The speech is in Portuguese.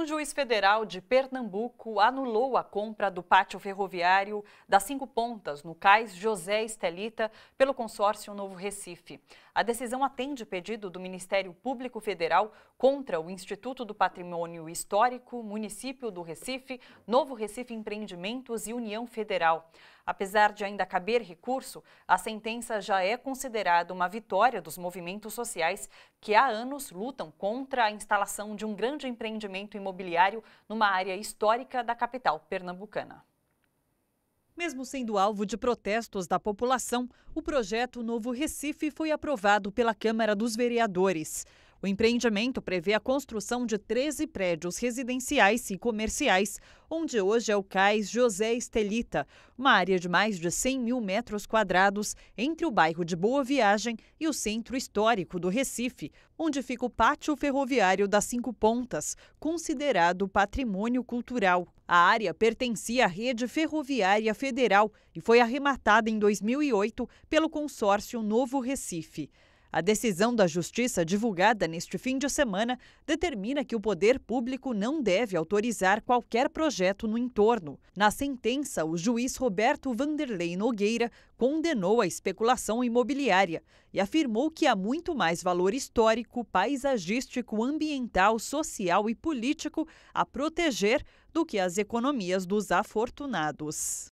Um juiz federal de Pernambuco anulou a compra do pátio ferroviário das Cinco Pontas, no cais José Estelita, pelo consórcio Novo Recife. A decisão atende pedido do Ministério Público Federal contra o Instituto do Patrimônio Histórico, Município do Recife, Novo Recife Empreendimentos e União Federal. Apesar de ainda caber recurso, a sentença já é considerada uma vitória dos movimentos sociais que há anos lutam contra a instalação de um grande empreendimento imobiliário numa área histórica da capital pernambucana. Mesmo sendo alvo de protestos da população, o projeto Novo Recife foi aprovado pela Câmara dos Vereadores. O empreendimento prevê a construção de 13 prédios residenciais e comerciais, onde hoje é o cais José Estelita, uma área de mais de 100 mil metros quadrados entre o bairro de Boa Viagem e o centro histórico do Recife, onde fica o pátio ferroviário das Cinco Pontas, considerado patrimônio cultural. A área pertencia à Rede Ferroviária Federal e foi arrematada em 2008 pelo consórcio Novo Recife. A decisão da Justiça, divulgada neste fim de semana, determina que o poder público não deve autorizar qualquer projeto no entorno. Na sentença, o juiz Roberto Vanderlei Nogueira condenou a especulação imobiliária e afirmou que há muito mais valor histórico, paisagístico, ambiental, social e político a proteger do que as economias dos afortunados.